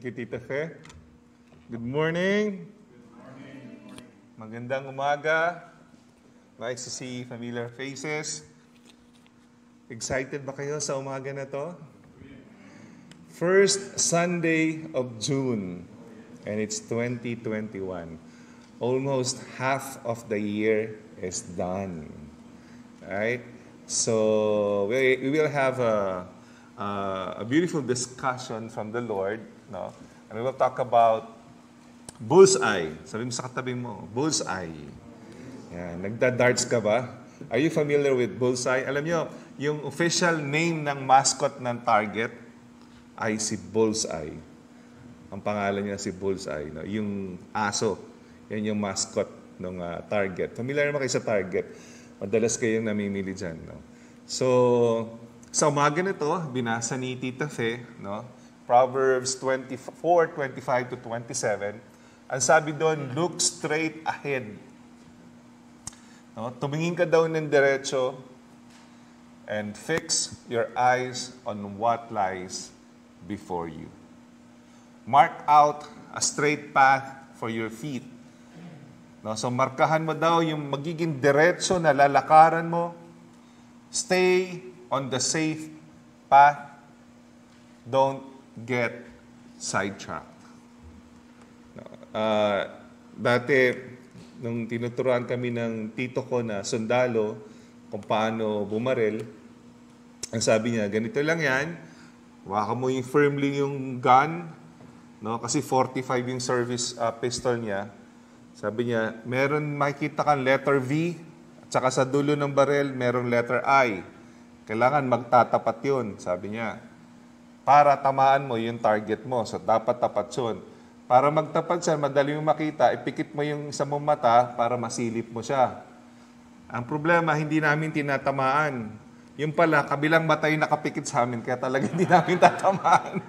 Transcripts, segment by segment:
Thank you, Tita Fe. Good morning. Magandang umaga. Nice to see familiar faces. Excited ba kayo sa umaga na to? First Sunday of June, and it's 2021. Almost half of the year is done. All right? So we, we will have a, a, a beautiful discussion from the Lord No? And we will talk about bullseye. Sabi mo sa katabi mo, bullseye. Yan. Nagda-darts ka ba? Are you familiar with bullseye? Alam nyo, yung official name ng mascot ng Target ay si Bullseye. Ang pangalan niya si Bullseye. No? Yung aso. Yan yung mascot ng uh, Target. Familiar naman kayo sa Target. Madalas kayong namimili dyan. No? So, sa umaga to, binasa ni Tita Fe, no? Proverbs 24, 25 to 27, ang sabi doon, look straight ahead. No? Tumingin ka daw ng diretso and fix your eyes on what lies before you. Mark out a straight path for your feet. No? So markahan mo daw yung magiging diretso na lalakaran mo. Stay on the safe path. Don't get sidetracked. Uh, dati, nung tinuturuan kami ng tito ko na sundalo kung paano bumarel, ang sabi niya, ganito lang yan, waka mo yung firmly yung gun, no? kasi 45 yung service uh, pistol niya. Sabi niya, meron makikita kang letter V, at saka sa dulo ng barrel, merong letter I. Kailangan magtatapat yun, sabi niya para tamaan mo yung target mo. So, dapat tapat yun. Para magtapat siya, madali mo makita, ipikit mo yung isang mong mata para masilip mo siya. Ang problema, hindi namin tinatamaan. Yung pala, kabilang mata yung nakapikit sa amin, kaya talaga hindi namin tatamaan.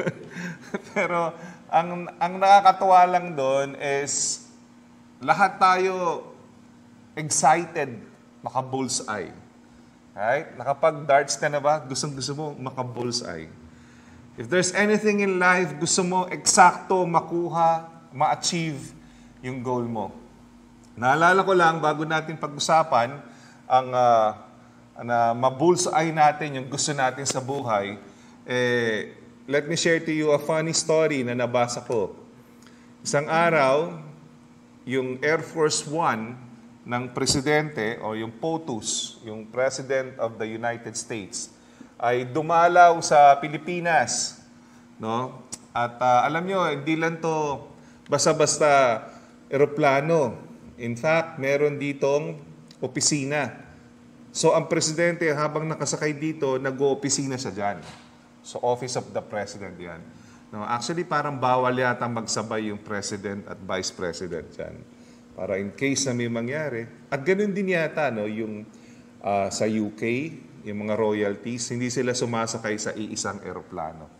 Pero ang, ang nakakatuwa lang doon is lahat tayo excited maka bullseye. Right? Nakapag darts ka na ba? Gustong gusto mo maka bullseye. If there's anything in life, gusto mo eksakto makuha, ma-achieve yung goal mo. Naalala ko lang, bago natin pag-usapan, ang uh, na mabulseye natin yung gusto natin sa buhay, eh, let me share to you a funny story na nabasa ko. Isang araw, yung Air Force One ng presidente o yung POTUS, yung President of the United States, ay dumalaw sa Pilipinas. No? At uh, alam nyo, hindi lang to basta-basta eroplano. In fact, meron ditong opisina. So ang presidente habang nakasakay dito, nag-oopisina siya diyan. So Office of the President 'yan. No, actually parang bawal yata magsabay yung president at vice president diyan. Para in case na may mangyari. At ganun din yata no yung uh, sa UK yung mga royalties, hindi sila sumasakay sa iisang eroplano.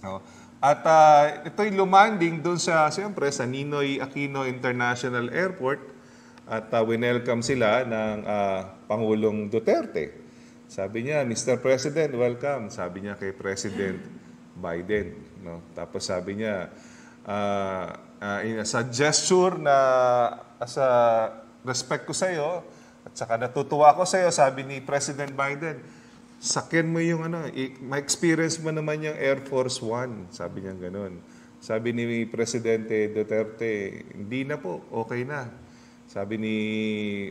No? At uh, ito'y lumanding doon sa, siyempre, sa Ninoy Aquino International Airport at uh, winelcome sila ng uh, Pangulong Duterte. Sabi niya, Mr. President, welcome. Sabi niya kay President Biden. No? Tapos sabi niya, uh, uh, in, a gesture na as a respect ko sa iyo, at saka natutuwa ako sa iyo, sabi ni President Biden, sakyan mo yung ano, ma-experience mo naman yung Air Force One. Sabi niya ganun. Sabi ni Presidente Duterte, hindi na po, okay na. Sabi ni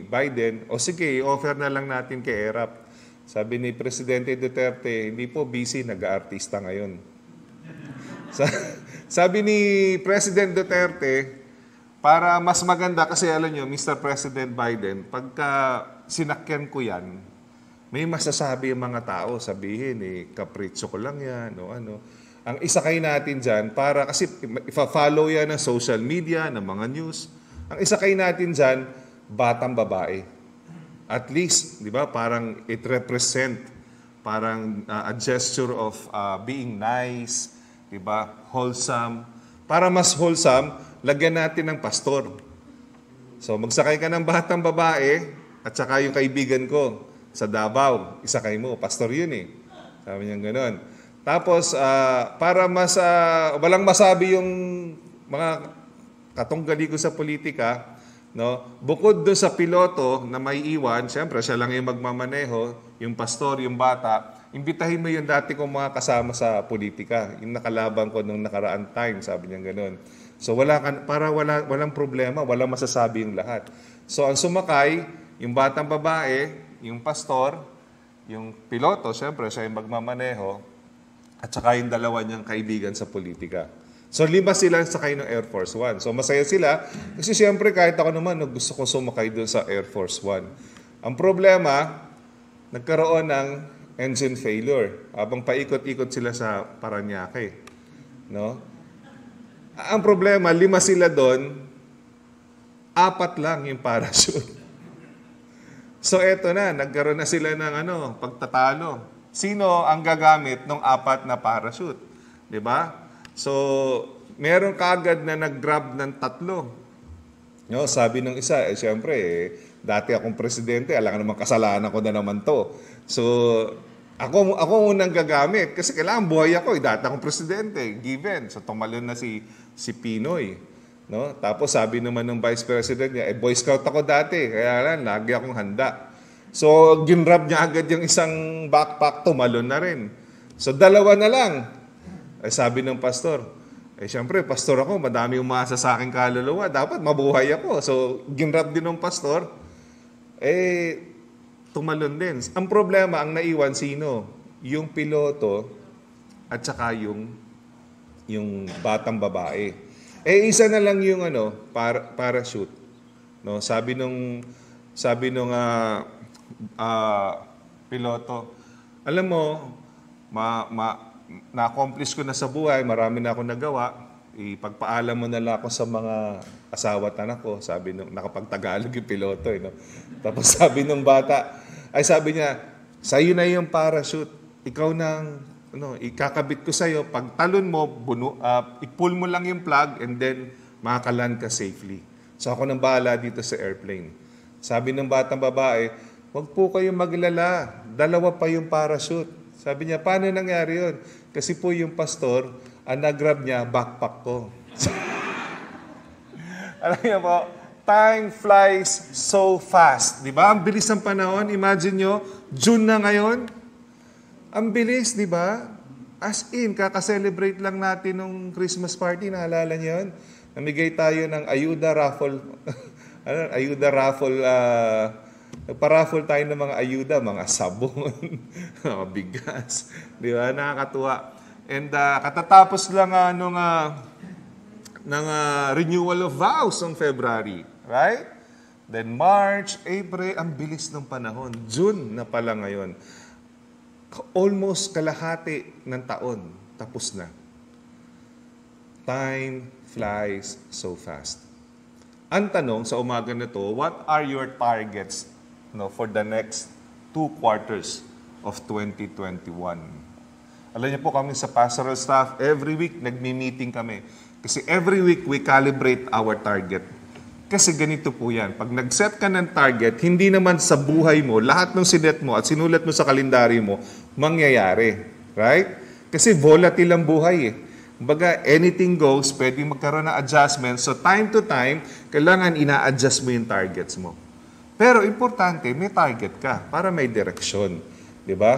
Biden, o sige, offer na lang natin kay ERAP. Sabi ni Presidente Duterte, hindi po busy, nag-aartista ngayon. sabi ni President Duterte, para mas maganda, kasi alam nyo, Mr. President Biden, pagka sinakyan ko yan, may masasabi yung mga tao, sabihin, eh, kapritso ko lang yan, o ano. Ang isakay natin dyan, para kasi ifa-follow yan ng social media, ng mga news. Ang isakay natin dyan, batang babae. At least, di ba, parang it represent, parang uh, a gesture of uh, being nice, di ba, wholesome. Para mas wholesome, lagyan natin ng pastor. So magsakay ka ng batang babae at saka yung kaibigan ko sa Davao, isakay mo, pastor yun eh. Sabi niya ganoon. Tapos uh, para mas uh, walang masabi yung mga katunggali ko sa politika, no? Bukod do sa piloto na may iwan, siyempre siya lang yung magmamaneho, yung pastor, yung bata, imbitahin mo yung dati kong mga kasama sa politika, yung nakalaban ko nung nakaraan time, sabi niya ganoon. So wala kan para wala walang problema, walang masasabi yung lahat. So ang sumakay, yung batang babae, yung pastor, yung piloto, siyempre, siya yung magmamaneho, at saka yung dalawa niyang kaibigan sa politika. So lima sila sakay ng Air Force One. So masaya sila kasi siyempre, kahit ako naman gusto kong sumakay doon sa Air Force One. Ang problema, nagkaroon ng engine failure habang paikot-ikot sila sa Paranaque. No? Ang problema, lima sila doon, apat lang yung parachute. So eto na, nagkaroon na sila ng ano, pagtatalo. Sino ang gagamit ng apat na parachute? 'Di ba? So meron kaagad na nag-grab ng tatlo. No, sabi ng isa, eh, siyempre, eh, dati akong presidente, alam ka naman kasalanan ko na naman to. So, ako, ako unang gagamit kasi kailangan buhay ako. Eh, dati akong presidente, given. So, tumalon na si si Pinoy. No? Tapos sabi naman ng Vice President niya, eh, Boy Scout ako dati, kaya lang, lagi akong handa. So, ginrab niya agad yung isang backpack, tumalon na rin. So, dalawa na lang. Eh, sabi ng pastor, eh, siyempre, pastor ako, madami umasa sa akin kaluluwa. Dapat mabuhay ako. So, ginrab din ng pastor. Eh, tumalon din. Ang problema, ang naiwan, sino? Yung piloto at saka yung yung batang babae. Eh isa na lang yung ano, para, para parachute. No, sabi nung sabi nung uh, uh, piloto, alam mo, ma, ma, na ko na sa buhay, marami na ako nagawa, ipagpaalam mo na lang ako sa mga asawa at anak ko. Sabi nung, nakapagtagalog yung piloto. Eh, no? Tapos sabi nung bata, ay sabi niya, sa'yo na yung parachute. Ikaw nang ano, ikakabit ko sa iyo, pag talon mo, bunu, uh, ah, i-pull mo lang yung plug and then makakaland ka safely. So ako nang bahala dito sa airplane. Sabi ng batang babae, wag po kayong maglala, dalawa pa yung parachute. Sabi niya, paano nangyari yun? Kasi po yung pastor, ang nagrab niya, backpack ko. Alam niyo po, time flies so fast. Di ba? Ang bilis ng panahon. Imagine nyo, June na ngayon, ang bilis, di ba? As in, kakaselebrate lang natin nung Christmas party, naalala niyo yun? Namigay tayo ng ayuda raffle, ano, ayuda raffle, uh, nagpa-raffle tayo ng mga ayuda, mga sabon, mga bigas. Di ba? Nakakatuwa. And uh, katatapos lang uh, nung, uh, ng uh, renewal of vows ng February. Right? Then March, April, ang bilis ng panahon. June na pala ngayon almost kalahati ng taon, tapos na. Time flies so fast. Ang tanong sa umaga na to, what are your targets no, for the next two quarters of 2021? Alam niyo po kami sa pastoral staff, every week nagmi-meeting kami. Kasi every week we calibrate our target. Kasi ganito po yan. Pag nag-set ka ng target, hindi naman sa buhay mo, lahat ng sinet mo at sinulat mo sa kalendaryo mo, mangyayari. Right? Kasi volatile ang buhay eh. Baga, anything goes, pwede magkaroon ng adjustment. So, time to time, kailangan ina-adjust mo yung targets mo. Pero importante, may target ka para may direksyon. ba? Diba?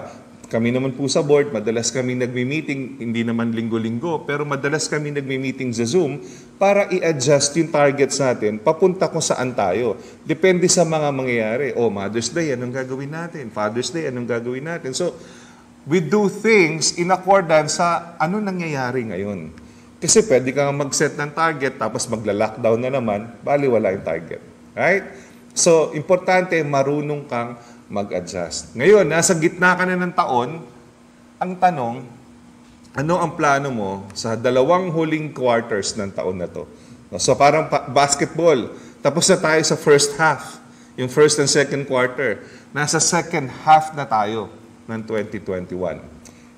Kami naman po sa board, madalas kami nagmi-meeting, hindi naman linggo-linggo, pero madalas kami nagmi-meeting sa Zoom para i-adjust yung targets natin papunta kung saan tayo. Depende sa mga mangyayari. oh, Mother's Day, anong gagawin natin? Father's Day, anong gagawin natin? So, we do things in accordance sa ano nangyayari ngayon. Kasi pwede kang mag-set ng target tapos magla-lockdown na naman, baliwala yung target. Right? So, importante marunong kang mag-adjust. Ngayon, nasa gitna ka na ng taon, ang tanong, ano ang plano mo sa dalawang huling quarters ng taon na to? So parang pa- basketball, tapos na tayo sa first half, yung first and second quarter. Nasa second half na tayo ng 2021.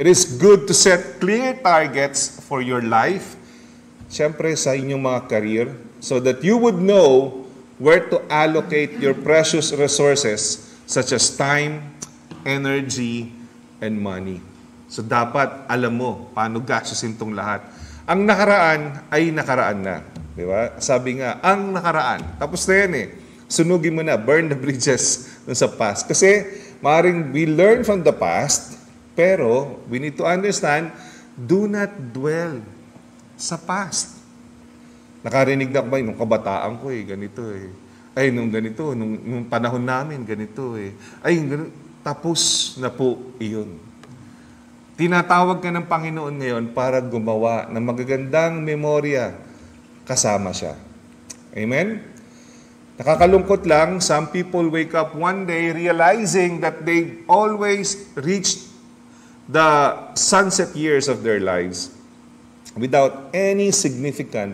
It is good to set clear targets for your life, syempre sa inyong mga career, so that you would know where to allocate your precious resources such as time, energy, and money. So dapat alam mo paano gastusin tong lahat. Ang nakaraan ay nakaraan na. Di ba? Sabi nga, ang nakaraan. Tapos na yan eh. Sunugin mo na, burn the bridges dun sa past. Kasi maaaring we learn from the past, pero we need to understand, do not dwell sa past. Nakarinig na ako ba, nung kabataan ko eh, ganito eh. Ay, nung ganito, nung, nung panahon namin, ganito eh. Ay, ganito. tapos na po iyon. Tinatawag ka ng Panginoon ngayon para gumawa ng magagandang memorya kasama siya. Amen? Nakakalungkot lang, some people wake up one day realizing that they always reached the sunset years of their lives without any significant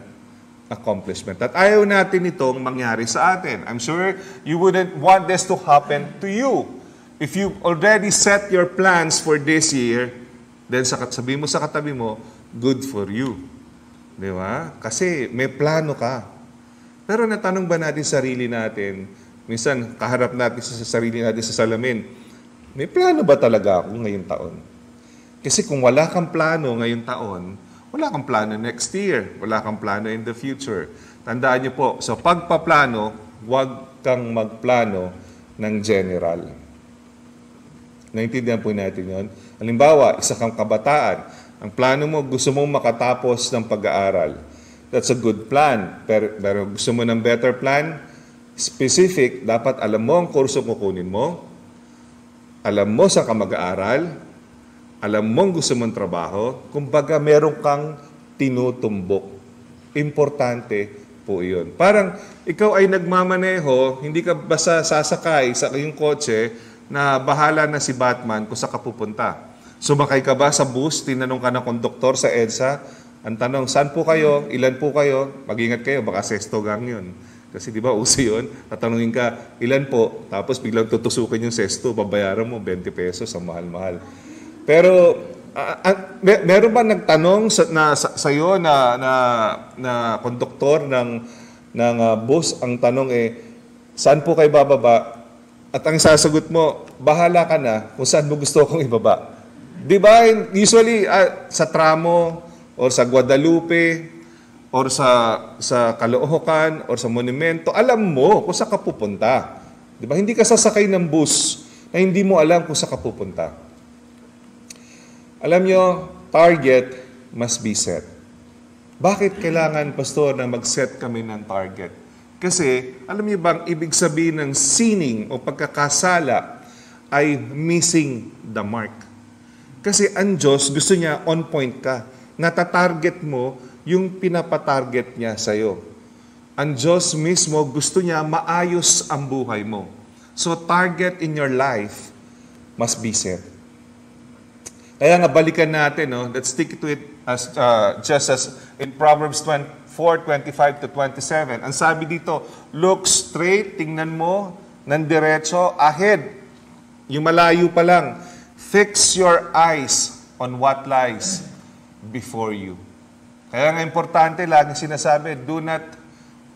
accomplishment. At ayaw natin itong mangyari sa atin. I'm sure you wouldn't want this to happen to you. If you already set your plans for this year, Then sa sabi mo sa katabi mo, good for you. Di ba? Kasi may plano ka. Pero natanong ba natin sarili natin, minsan kaharap natin sa sarili natin sa salamin, may plano ba talaga ako ngayong taon? Kasi kung wala kang plano ngayong taon, wala kang plano next year, wala kang plano in the future. Tandaan niyo po, sa pagpaplano, huwag kang magplano ng general. Naintindihan po natin yon. Halimbawa, isa kang kabataan. Ang plano mo, gusto mong makatapos ng pag-aaral. That's a good plan. Pero, pero gusto mo ng better plan, specific, dapat alam mo ang kurso kukunin mo, alam mo sa kamag aaral alam mo gusto mong trabaho, kumbaga meron kang tinutumbok. Importante po iyon. Parang ikaw ay nagmamaneho, hindi ka basta sasakay sa iyong kotse, na bahala na si Batman kung sa kapupunta. Sumakay ka ba sa bus? Tinanong ka ng konduktor sa EDSA. Ang tanong, saan po kayo? Ilan po kayo? Mag-ingat kayo, baka sesto gang yun. Kasi di ba uso yun? Tatanungin ka, ilan po? Tapos biglang tutusukin yung sesto, babayaran mo 20 pesos, ang mahal-mahal. Pero uh, uh, mer- meron ba nagtanong sa, na, sa, sa'yo na, na, na konduktor ng, ng uh, bus? Ang tanong eh, saan po kayo bababa? At ang sasagot mo, bahala ka na kung saan mo gusto akong ibaba. Di ba? Usually, uh, sa Tramo, or sa Guadalupe, or sa, sa Caloocan, or sa Monumento, alam mo kung saan ka pupunta. Di ba? Hindi ka sasakay ng bus na hindi mo alam kung saan ka pupunta. Alam nyo, target must be set. Bakit kailangan, Pastor, na mag-set kami ng target? Kasi alam niyo ang ibig sabihin ng sining o pagkakasala ay missing the mark. Kasi ang Diyos gusto niya on point ka. Natatarget mo yung pinapatarget niya sa'yo. Ang Diyos mismo gusto niya maayos ang buhay mo. So target in your life must be set. Kaya nga balikan natin, no? let's stick to it as, uh, just as in Proverbs 20, 4.25 to 27. Ang sabi dito, look straight, tingnan mo, nang diretso ahead. Yung malayo pa lang. Fix your eyes on what lies before you. Kaya nga importante, lagi sinasabi, do not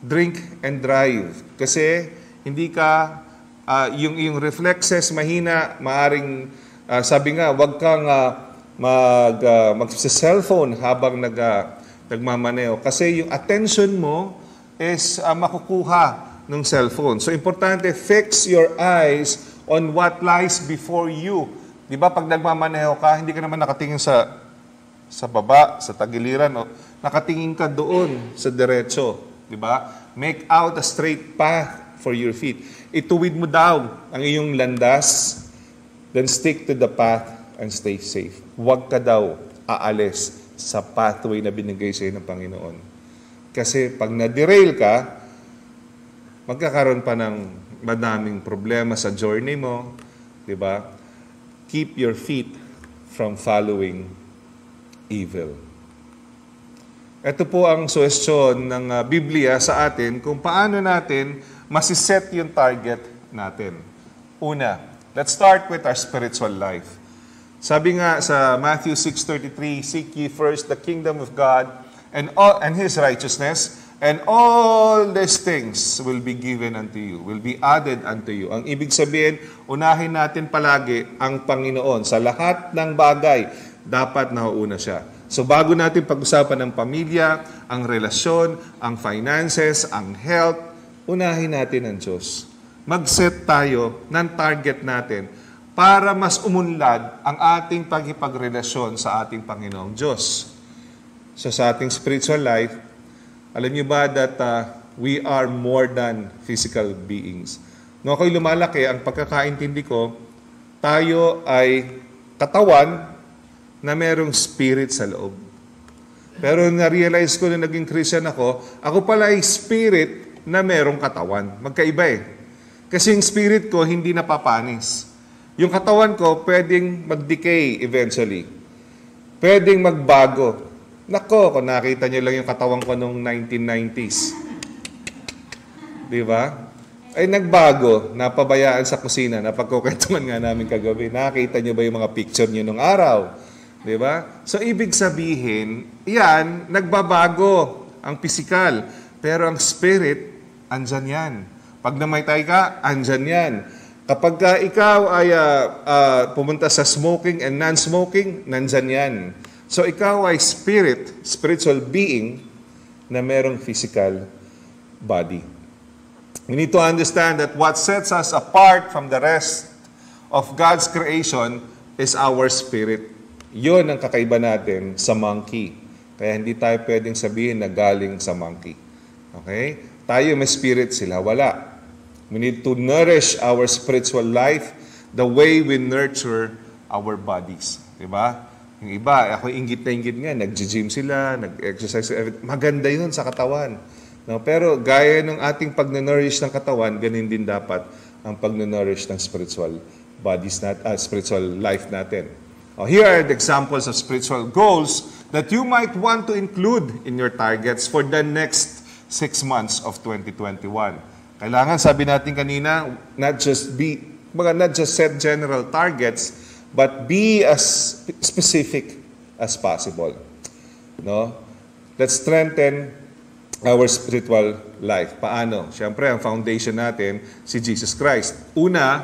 drink and drive. Kasi hindi ka, uh, yung, yung reflexes mahina, maaring, uh, sabi nga, wag kang uh, mag, uh, mag-cellphone habang nag- uh, nagmamaneho. Kasi yung attention mo is uh, makukuha ng cellphone. So importante, fix your eyes on what lies before you. Di ba, pag nagmamaneho ka, hindi ka naman nakatingin sa sa baba, sa tagiliran, o nakatingin ka doon sa diretso. Di ba? Make out a straight path for your feet. Ituwid mo daw ang iyong landas, then stick to the path and stay safe. Huwag ka daw aalis sa pathway na binigay sa iyo ng Panginoon. Kasi pag na-derail ka, magkakaroon pa ng madaming problema sa journey mo, di ba? Keep your feet from following evil. Ito po ang suwestyon ng ah, Biblia sa atin kung paano natin masiset yung target natin. Una, let's start with our spiritual life. Sabi nga sa Matthew 6.33, Seek ye first the kingdom of God and, all, and His righteousness, and all these things will be given unto you, will be added unto you. Ang ibig sabihin, unahin natin palagi ang Panginoon. Sa lahat ng bagay, dapat nauuna siya. So bago natin pag-usapan ang pamilya, ang relasyon, ang finances, ang health, unahin natin ang Diyos. Mag-set tayo ng target natin para mas umunlad ang ating pagkipagrelasyon sa ating Panginoong Diyos. So sa ating spiritual life, alam niyo ba that uh, we are more than physical beings? Nung ako'y lumalaki, ang pagkakaintindi ko, tayo ay katawan na merong spirit sa loob. Pero na-realize ko na naging Christian ako, ako pala ay spirit na merong katawan. Magkaiba eh. Kasi yung spirit ko hindi napapanis yung katawan ko pwedeng mag-decay eventually. Pwedeng magbago. Nako, kung nakita niyo lang yung katawan ko noong 1990s. Di ba? Ay nagbago, napabayaan sa kusina, napagkukwentuhan nga namin kagabi. Nakita niyo ba yung mga picture niyo nung araw? Di ba? So, ibig sabihin, yan, nagbabago ang physical. Pero ang spirit, andyan yan. Pag namaytay ka, andyan yan. Kapag uh, ikaw ay uh, uh, pumunta sa smoking and non-smoking, nandyan yan. So ikaw ay spirit, spiritual being na merong physical body. We need to understand that what sets us apart from the rest of God's creation is our spirit. Yun ang kakaiba natin sa monkey. Kaya hindi tayo pwedeng sabihin na galing sa monkey. Okay? Tayo may spirit, sila wala. We need to nourish our spiritual life the way we nurture our bodies. Diba? Yung iba, ako ingit na ingit nga, nag-gym sila, nag-exercise, maganda yun sa katawan. No? Pero gaya ng ating pag-nourish ng katawan, ganin din dapat ang pag-nourish ng spiritual bodies nat uh, spiritual life natin. Oh, here are the examples of spiritual goals that you might want to include in your targets for the next six months of 2021. Kailangan, sabi natin kanina, not just be, mga not just set general targets, but be as specific as possible. No? Let's strengthen our spiritual life. Paano? Siyempre, ang foundation natin, si Jesus Christ. Una,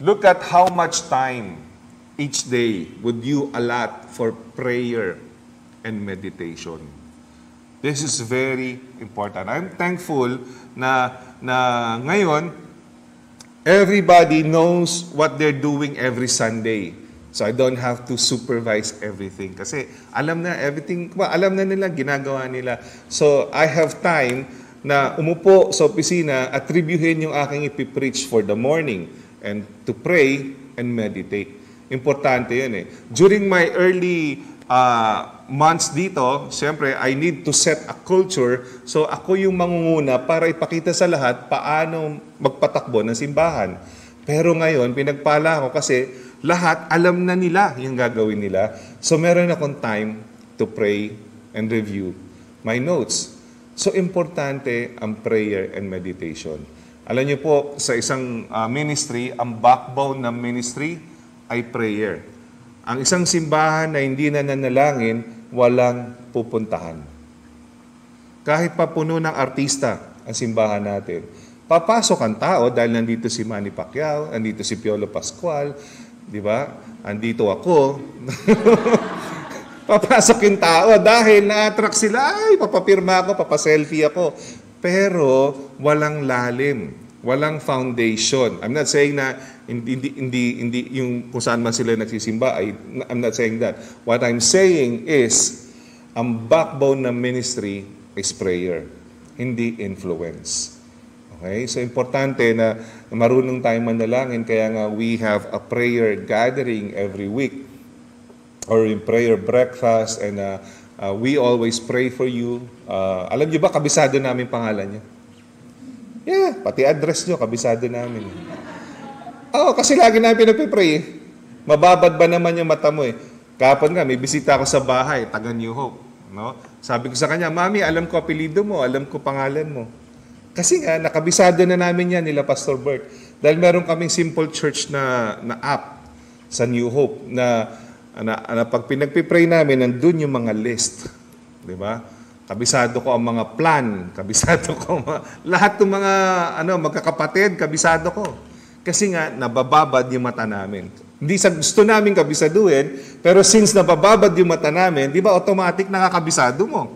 look at how much time each day would you allot for prayer and meditation. This is very important. I'm thankful na, na ngayon, everybody knows what they're doing every Sunday. So I don't have to supervise everything. Kasi alam na everything, alam na nila, ginagawa nila. So I have time na umupo sa opisina at reviewin yung aking ipipreach for the morning and to pray and meditate. Importante yun eh. During my early uh, months dito, siyempre, I need to set a culture. So ako yung mangunguna para ipakita sa lahat paano magpatakbo ng simbahan. Pero ngayon, pinagpala ako kasi lahat alam na nila yung gagawin nila. So meron akong time to pray and review my notes. So importante ang prayer and meditation. Alam niyo po, sa isang uh, ministry, ang backbone ng ministry ay prayer. Ang isang simbahan na hindi na nanalangin, walang pupuntahan. Kahit papuno ng artista ang simbahan natin, papasok ang tao dahil nandito si Manny Pacquiao, nandito si Piolo Pascual, di ba? Andito ako. papasok yung tao dahil na-attract sila. Ay, papapirma ako, papaselfie ako. Pero walang lalim. Walang foundation. I'm not saying na hindi, hindi, hindi, hindi yung kung saan man sila nagsisimba, I, I'm not saying that. What I'm saying is, ang backbone ng ministry is prayer, hindi influence. Okay? So, importante na marunong tayong manalangin, kaya nga we have a prayer gathering every week or in prayer breakfast and uh, uh, we always pray for you. Uh, alam niyo ba, kabisado namin pangalan niyo? Yeah, pati address niyo, kabisado namin. Oo, oh, kasi lagi na pinagpipray. Eh. Mababad ba naman yung mata mo eh? Kapon nga, may bisita ako sa bahay, taga New Hope. No? Sabi ko sa kanya, Mami, alam ko apelido mo, alam ko pangalan mo. Kasi nga, nakabisado na namin yan nila Pastor Bert. Dahil meron kaming simple church na, na app sa New Hope na, na, na pag pinagpipray namin, nandun yung mga list. Di ba? Kabisado ko ang mga plan, kabisado ko ang lahat ng mga ano, magkakapatid, kabisado ko. Kasi nga, nabababad yung mata namin. Hindi sa gusto namin kabisaduhin, pero since nabababad yung mata namin, di ba automatic nakakabisado mo?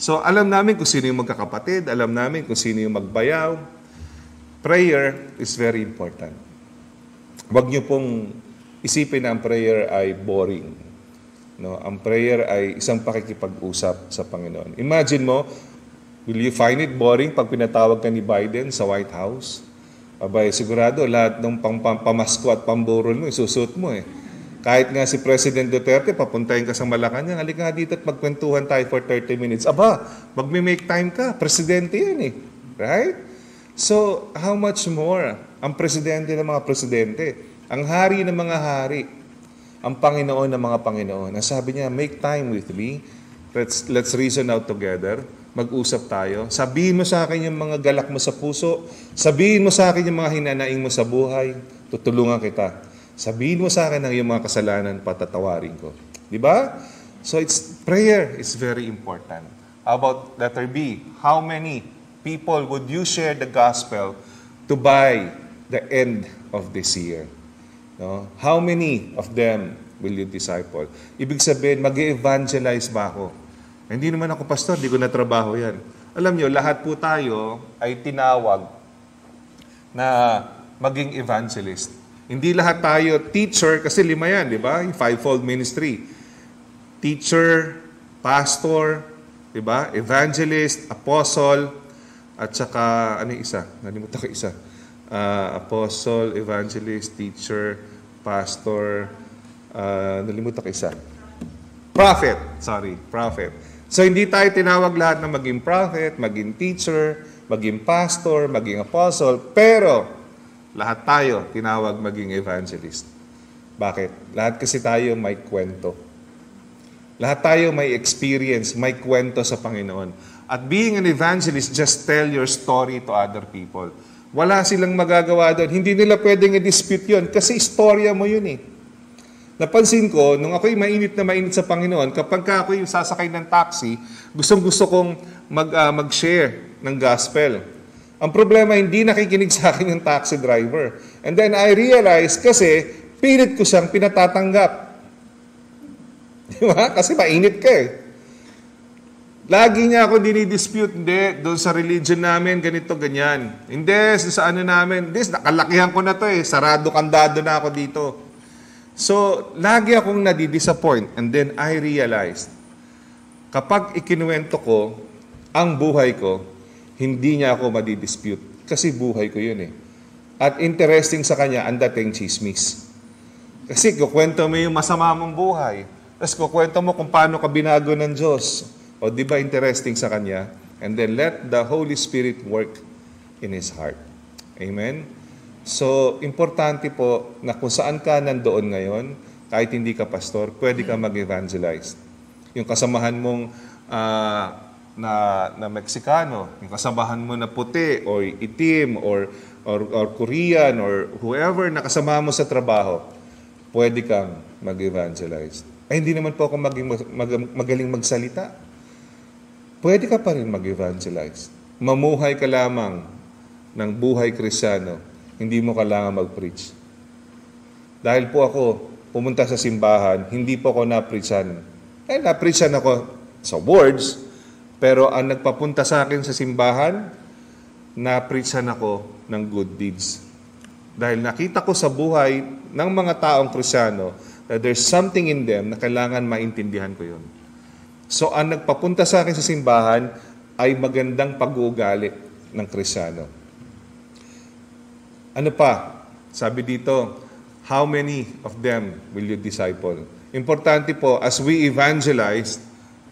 So alam namin kung sino yung magkakapatid, alam namin kung sino yung magbayaw. Prayer is very important. Huwag niyo pong isipin na ang prayer ay boring. No, ang prayer ay isang pakikipag-usap sa Panginoon. Imagine mo, will you find it boring pag pinatawag ka ni Biden sa White House? Abay, sigurado lahat ng pang, pang, pamasko at pamborol mo, isusot mo eh. Kahit nga si President Duterte, papuntahin ka sa Malacanang, halika nga dito at magkwentuhan tayo for 30 minutes. Aba, magme-make time ka. Presidente yan eh. Right? So, how much more ang presidente ng mga presidente, ang hari ng mga hari, ang Panginoon ng mga Panginoon. Ang sabi niya, make time with me. Let's, let's reason out together mag-usap tayo. Sabihin mo sa akin yung mga galak mo sa puso. Sabihin mo sa akin yung mga hinanaing mo sa buhay. Tutulungan kita. Sabihin mo sa akin ang iyong mga kasalanan, patatawarin ko. Di ba? So it's prayer is very important. How about letter B? How many people would you share the gospel to by the end of this year? No? How many of them will you disciple? Ibig sabihin, mag evangelize ba ako? Hindi naman ako pastor, hindi ko na trabaho yan. Alam nyo, lahat po tayo ay tinawag na maging evangelist. Hindi lahat tayo teacher, kasi lima yan, di ba? Fivefold ministry. Teacher, pastor, di ba? Evangelist, apostle, at saka, ano yung isa? Nalimutan ko isa. Uh, apostle, evangelist, teacher, pastor, uh, nalimutan ko isa. Prophet, sorry, prophet. So hindi tayo tinawag lahat na maging prophet, maging teacher, maging pastor, maging apostle, pero lahat tayo tinawag maging evangelist. Bakit? Lahat kasi tayo may kwento. Lahat tayo may experience, may kwento sa Panginoon. At being an evangelist, just tell your story to other people. Wala silang magagawa doon. Hindi nila pwedeng i-dispute yun kasi istorya mo yun eh napansin ko, nung ako'y mainit na mainit sa Panginoon, kapag ka ako'y sasakay ng taxi, gustong gusto kong mag, uh, mag-share ng gospel. Ang problema, hindi nakikinig sa akin yung taxi driver. And then I realized kasi pilit ko siyang pinatatanggap. Di ba? Kasi mainit ka eh. Lagi niya ako dinidispute, hindi, doon sa religion namin, ganito, ganyan. Hindi, sa ano namin, this, nakalakihan ko na to eh, sarado kandado na ako dito. So, lagi akong nadidisappoint and then I realized, kapag ikinuwento ko ang buhay ko, hindi niya ako madidispute kasi buhay ko yun eh. At interesting sa kanya ang dating chismis. Kasi kukwento mo yung masama mong buhay. Tapos kukwento mo kung paano ka binago ng Diyos. O di ba interesting sa kanya? And then let the Holy Spirit work in his heart. Amen? So, importante po na kung saan ka nandoon ngayon, kahit hindi ka pastor, pwede ka mm. mag-evangelize. Yung kasamahan mong uh, na, na Meksikano, yung kasamahan mo na puti o itim or, or, or Korean or whoever na kasama mo sa trabaho, pwede kang mag-evangelize. Ay, hindi naman po ako maging, mag, magaling magsalita. Pwede ka pa rin mag-evangelize. Mamuhay ka lamang ng buhay krisyano hindi mo kailangan mag-preach. Dahil po ako pumunta sa simbahan, hindi po ako na-preachan. Eh, na-preachan ako sa words, pero ang nagpapunta sa akin sa simbahan, na-preachan ako ng good deeds. Dahil nakita ko sa buhay ng mga taong krisyano that there's something in them na kailangan maintindihan ko yon. So ang nagpapunta sa akin sa simbahan ay magandang pag-uugali ng krisyano. Ano pa? Sabi dito, how many of them will you disciple? Importante po, as we evangelize,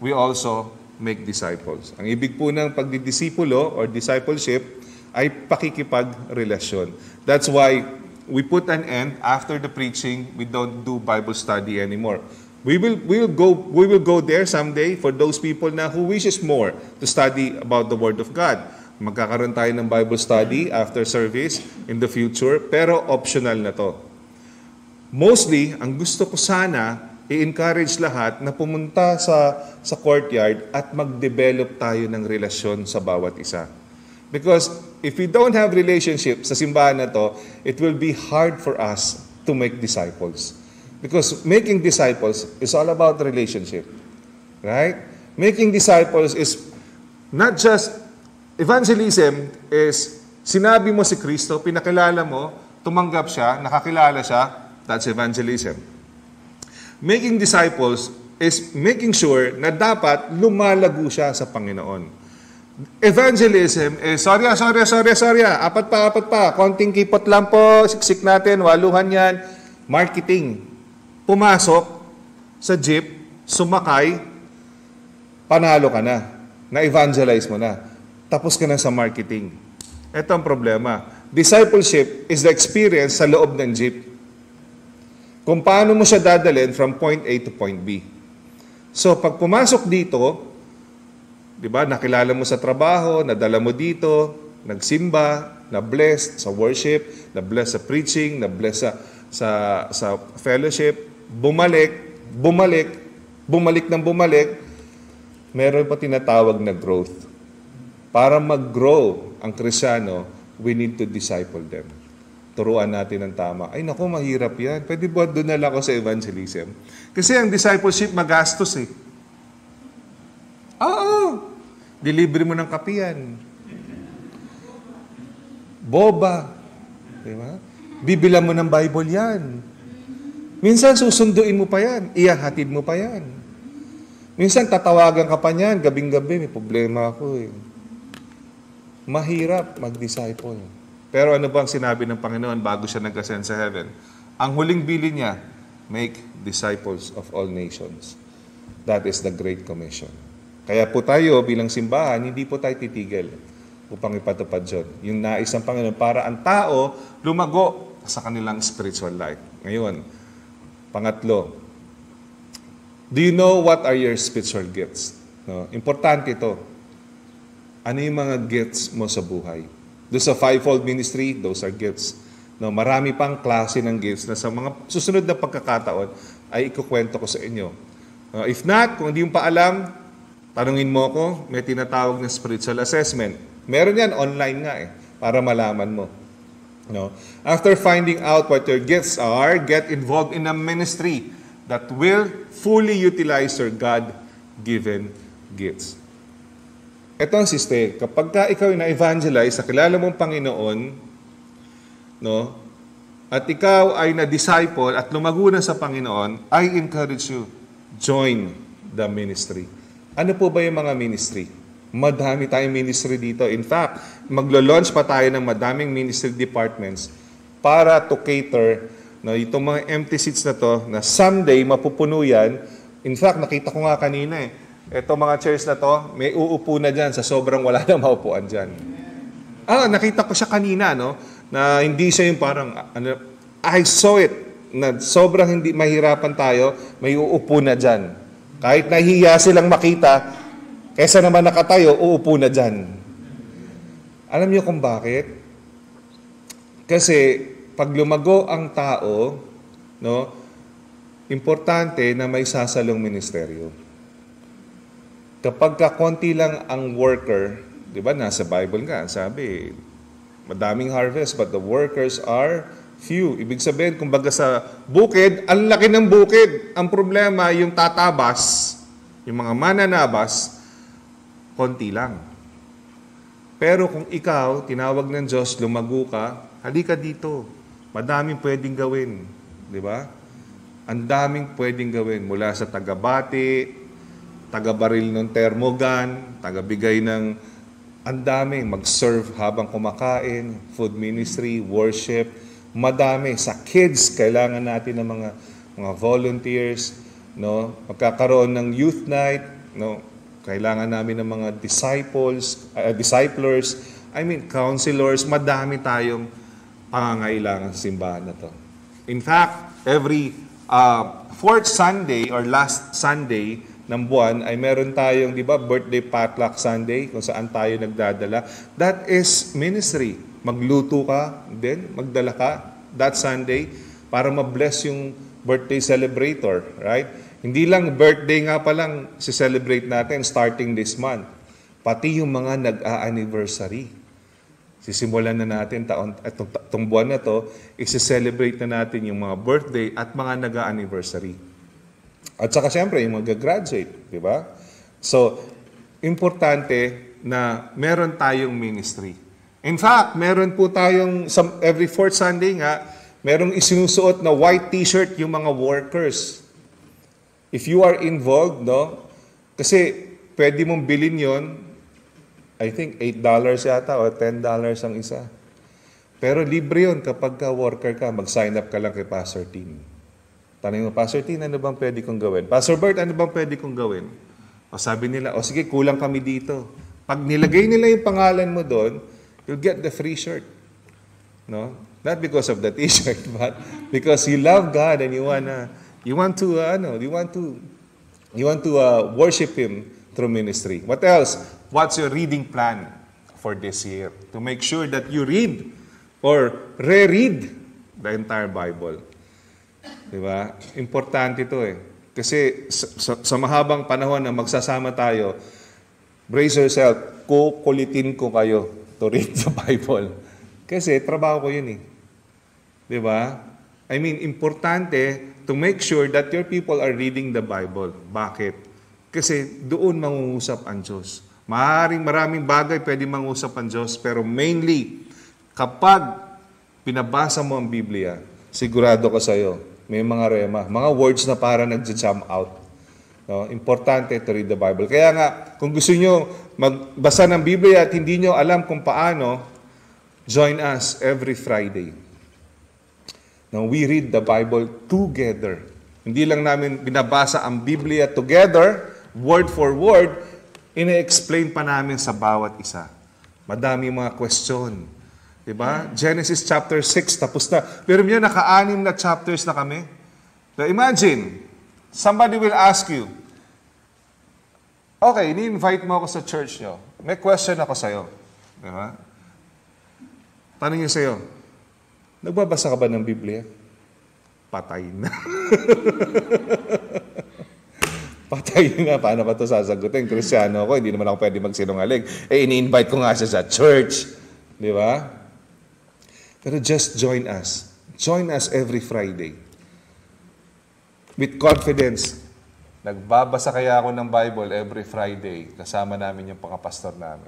we also make disciples. Ang ibig po ng pagdidisipulo or discipleship ay pakikipagrelasyon. That's why we put an end after the preaching, we don't do Bible study anymore. We will, we will, go, we will go there someday for those people na who wishes more to study about the Word of God. Magkakaroon tayo ng Bible study after service in the future, pero optional na to. Mostly, ang gusto ko sana, i-encourage lahat na pumunta sa, sa courtyard at mag-develop tayo ng relasyon sa bawat isa. Because if we don't have relationship sa simbahan na to, it will be hard for us to make disciples. Because making disciples is all about relationship. Right? Making disciples is not just Evangelism is sinabi mo si Kristo, pinakilala mo, tumanggap siya, nakakilala siya, that's evangelism. Making disciples is making sure na dapat lumalago siya sa Panginoon. Evangelism is, sorry, ah, sorry, ah, sorry, ah, sorry, apat pa, apat pa, konting kipot lang po, siksik natin, waluhan yan. Marketing. Pumasok sa jeep, sumakay, panalo ka na. Na-evangelize mo na tapos ka na sa marketing. Ito ang problema. Discipleship is the experience sa loob ng jeep. Kung paano mo siya dadalhin from point A to point B. So pag pumasok dito, 'di ba, nakilala mo sa trabaho, nadala mo dito, nagsimba, na blessed sa worship, na blessed sa preaching, na blessed sa sa sa fellowship, bumalik, bumalik, bumalik ng bumalik, meron pa tinatawag na growth. Para mag-grow ang krisyano, we need to disciple them. Turuan natin ng tama. Ay nako, mahirap yan. Pwede ba doon na lang ako sa evangelism? Kasi ang discipleship magastos eh. Oo. Delivery mo ng kapiyan. Boba. Di ba? Bibilan mo ng Bible yan. Minsan susunduin mo pa yan. Iyahatid mo pa yan. Minsan tatawagan ka pa niyan, gabing-gabi, may problema ako eh mahirap mag-disciple. Pero ano bang sinabi ng Panginoon bago siya nag-ascend sa heaven? Ang huling bili niya, make disciples of all nations. That is the Great Commission. Kaya po tayo bilang simbahan, hindi po tayo titigil upang ipatupad yun. Yung nais ng Panginoon para ang tao lumago sa kanilang spiritual life. Ngayon, pangatlo, do you know what are your spiritual gifts? No? Importante ito. Ano yung mga gifts mo sa buhay? Doon sa fivefold ministry, those are gifts. No, marami pang klase ng gifts na sa mga susunod na pagkakataon ay ikukwento ko sa inyo. Uh, if not, kung hindi mo pa alam, tanungin mo ako, may tinatawag na spiritual assessment. Meron yan online nga eh, para malaman mo. No? After finding out what your gifts are, get involved in a ministry that will fully utilize your God-given gifts. Ito ang siste, kapag ka ikaw na-evangelize sa kilala mong Panginoon, no, at ikaw ay na-disciple at lumago na sa Panginoon, I encourage you, join the ministry. Ano po ba yung mga ministry? Madami tayong ministry dito. In fact, maglo-launch pa tayo ng madaming ministry departments para to cater no, itong mga empty seats na to na someday mapupuno yan. In fact, nakita ko nga kanina eh, ito mga chairs na to, may uupo na dyan sa sobrang wala na maupuan dyan. Ah, nakita ko siya kanina, no? Na hindi siya yung parang, ano, I saw it, na sobrang hindi mahirapan tayo, may uupo na dyan. Kahit nahiya silang makita, kesa naman nakatayo, uupo na dyan. Alam niyo kung bakit? Kasi pag lumago ang tao, no, importante na may sasalong ministeryo kapag kakonti lang ang worker, di ba nasa Bible nga, sabi, madaming harvest but the workers are few. Ibig sabihin, kumbaga sa bukid, ang laki ng bukid. Ang problema, yung tatabas, yung mga mananabas, konti lang. Pero kung ikaw, tinawag ng Diyos, lumago ka, halika dito. Madaming pwedeng gawin. Di ba? Ang daming pwedeng gawin mula sa tagabati, taga-baril ng termogan, taga-bigay ng ang mag-serve habang kumakain, food ministry, worship, madami. Sa kids, kailangan natin ng mga mga volunteers, no? Magkakaroon ng youth night, no? Kailangan namin ng mga disciples, uh, disciplers, I mean counselors, madami tayong pangangailangan sa simbahan na to. In fact, every uh, fourth Sunday or last Sunday, ng buwan ay meron tayong, di ba, birthday potluck Sunday kung saan tayo nagdadala. That is ministry. Magluto ka, then magdala ka that Sunday para ma-bless yung birthday celebrator, right? Hindi lang birthday nga pa lang si celebrate natin starting this month. Pati yung mga nag-a-anniversary. Sisimulan na natin taon, at itong buwan na to, i celebrate na natin yung mga birthday at mga nag-anniversary. At saka siyempre, yung mag-graduate, di ba? So, importante na meron tayong ministry. In fact, meron po tayong, some, every fourth Sunday nga, merong isinusuot na white t-shirt yung mga workers. If you are involved, no? Kasi pwede mong bilhin yon I think $8 yata o $10 ang isa. Pero libre yon kapag ka worker ka, mag-sign up ka lang kay Pastor Tim. Tanong mo, Pastor Tin, ano bang pwede kong gawin? Pastor Bert, ano bang pwede kong gawin? O sabi nila, o sige, kulang kami dito. Pag nilagay nila yung pangalan mo doon, you'll get the free shirt. No? Not because of the t-shirt, but because you love God and you wanna, you want to, uh, ano, you want to, you want to uh, worship Him through ministry. What else? What's your reading plan for this year? To make sure that you read or reread the entire Bible. Di diba? Importante ito eh. Kasi sa, sa, sa mahabang panahon na magsasama tayo, brace yourself, kukulitin ko kayo to read the Bible. Kasi trabaho ko yun eh. Di ba? I mean, importante to make sure that your people are reading the Bible. Bakit? Kasi doon mangungusap ang Diyos. Maaaring maraming bagay pwede mangusap ang Diyos, pero mainly, kapag pinabasa mo ang Biblia, sigurado ko sa'yo, may mga rema, mga words na para nag-jump out. No? Importante to read the Bible. Kaya nga, kung gusto nyo magbasa ng Biblia at hindi nyo alam kung paano, join us every Friday. Now, we read the Bible together. Hindi lang namin binabasa ang Biblia together, word for word, ine-explain pa namin sa bawat isa. Madami mga question Diba? Genesis chapter 6, tapos na. Pero yun, naka-anim na chapters na kami. So imagine, somebody will ask you, Okay, ni-invite mo ako sa church nyo. May question ako sa'yo. Diba? Tanong niya sa'yo, nagbabasa ka ba ng Biblia? Patay na. Patay na. Paano ba ito sasagutin? Kristiyano ako, hindi naman ako pwede magsinungaling. Eh, ini-invite ko nga siya sa church. Di ba? Pero just join us. Join us every Friday. With confidence. Nagbabasa kaya ako ng Bible every Friday. Kasama namin yung pakapastor namin.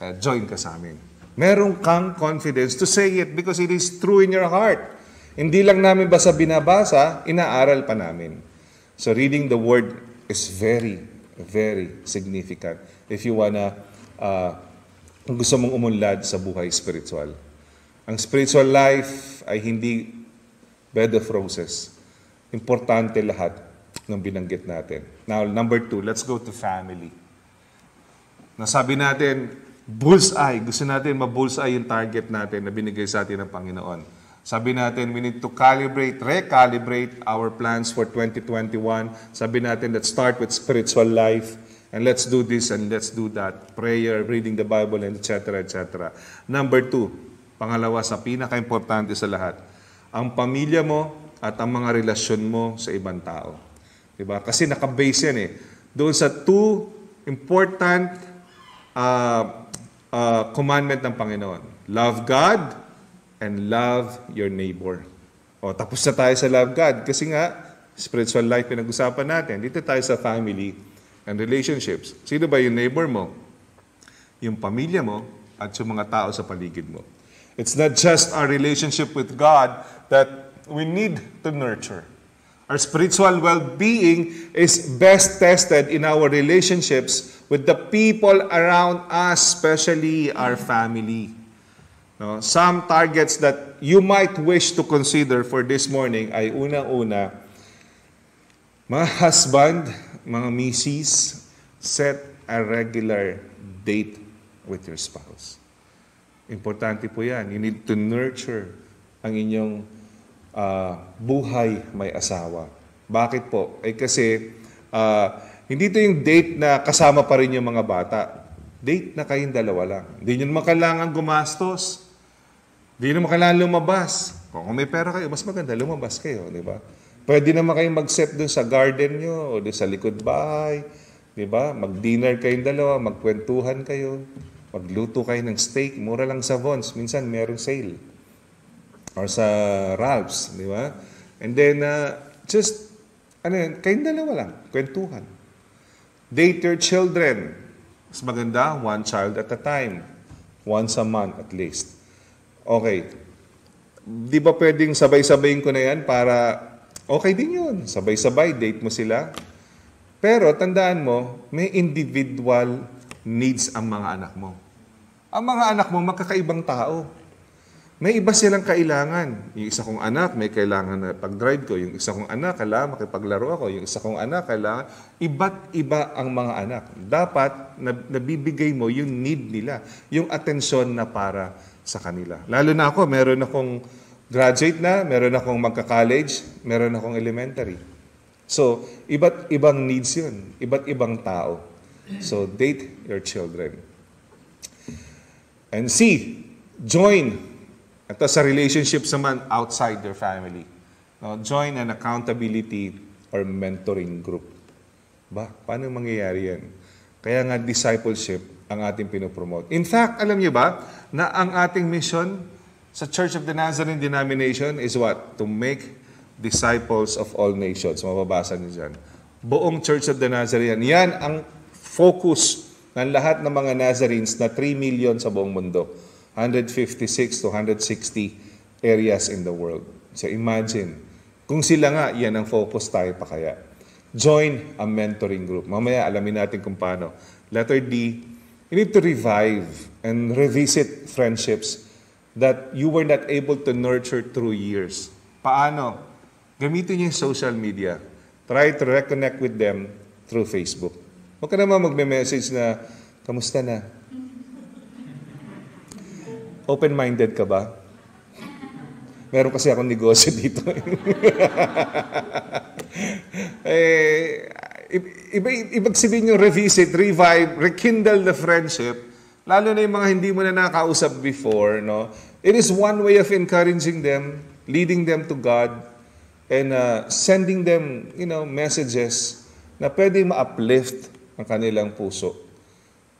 Kaya join ka sa amin. Meron kang confidence to say it because it is true in your heart. Hindi lang namin basta binabasa, inaaral pa namin. So reading the word is very, very significant if you wanna, uh, gusto mong umunlad sa buhay spiritual. Ang spiritual life ay hindi bed of roses. Importante lahat ng binanggit natin. Now, number two, let's go to family. Nasabi natin, bullseye. Gusto natin ma-bullseye yung target natin na binigay sa atin ng Panginoon. Sabi natin, we need to calibrate, recalibrate our plans for 2021. Sabi natin, let's start with spiritual life. And let's do this and let's do that. Prayer, reading the Bible, and etc., etc. Number two, Pangalawa, sa pinakaimportante sa lahat, ang pamilya mo at ang mga relasyon mo sa ibang tao. Diba? Kasi nakabase yan eh. Doon sa two important uh, uh, commandment ng Panginoon. Love God and love your neighbor. O, tapos na tayo sa love God. Kasi nga, spiritual life pinag-usapan natin. Dito tayo sa family and relationships. Sino ba yung neighbor mo? Yung pamilya mo at yung mga tao sa paligid mo. It's not just our relationship with God that we need to nurture. Our spiritual well being is best tested in our relationships with the people around us, especially our family. No? Some targets that you might wish to consider for this morning ay una-una, mga husband, mga misis, set a regular date with your spouse. Importante po yan. You need to nurture ang inyong uh, buhay may asawa. Bakit po? Ay eh, kasi uh, hindi ito yung date na kasama pa rin yung mga bata. Date na kayong dalawa lang. Hindi nyo naman kailangan gumastos. Hindi nyo naman kailangan lumabas. Kung may pera kayo, mas maganda lumabas kayo, di ba? Pwede naman kayong mag-set dun sa garden nyo o dun sa likod bahay. Di ba? Mag-dinner kayong dalawa, magkwentuhan kayo. Pagluto kayo ng steak, mura lang sa Vons. Minsan merong sale. Or sa Ralph's, di ba? And then, uh, just, ano yun, kayong dalawa lang, kwentuhan. Date your children. Mas maganda, one child at a time. Once a month at least. Okay. Di ba pwedeng sabay-sabayin ko na yan para okay din yun. Sabay-sabay, date mo sila. Pero tandaan mo, may individual needs ang mga anak mo. Ang mga anak mo, magkakaibang tao. May iba silang kailangan. Yung isa kong anak, may kailangan na pag-drive ko. Yung isa kong anak, kailangan makipaglaro ako. Yung isa kong anak, kailangan... Iba't iba ang mga anak. Dapat nabibigay mo yung need nila. Yung atensyon na para sa kanila. Lalo na ako, meron akong graduate na, meron akong magka-college, meron akong elementary. So, iba't ibang needs yun. Iba't ibang tao. So, date your children. And C, join. Ito sa relationships naman outside their family. No, join an accountability or mentoring group. Ba, paano mangyayari yan? Kaya nga discipleship ang ating pinopromote. In fact, alam niyo ba na ang ating mission sa Church of the Nazarene denomination is what? To make disciples of all nations. Mababasa niyo dyan. Buong Church of the Nazarene. Yan ang focus ng lahat ng mga Nazarenes na 3 million sa buong mundo. 156 to 160 areas in the world. So imagine, kung sila nga, yan ang focus tayo pa kaya. Join a mentoring group. Mamaya alamin natin kung paano. Letter D, you need to revive and revisit friendships that you were not able to nurture through years. Paano? Gamitin niyo yung social media. Try to reconnect with them through Facebook. Huwag ka naman magme-message na, kamusta na? Open-minded ka ba? Meron kasi akong negosyo dito. eh, iba, ibig sabihin yung revisit, revive, rekindle the friendship, lalo na yung mga hindi mo na nakausap before, no? It is one way of encouraging them, leading them to God, and uh, sending them, you know, messages na pwede ma-uplift ang kanilang puso.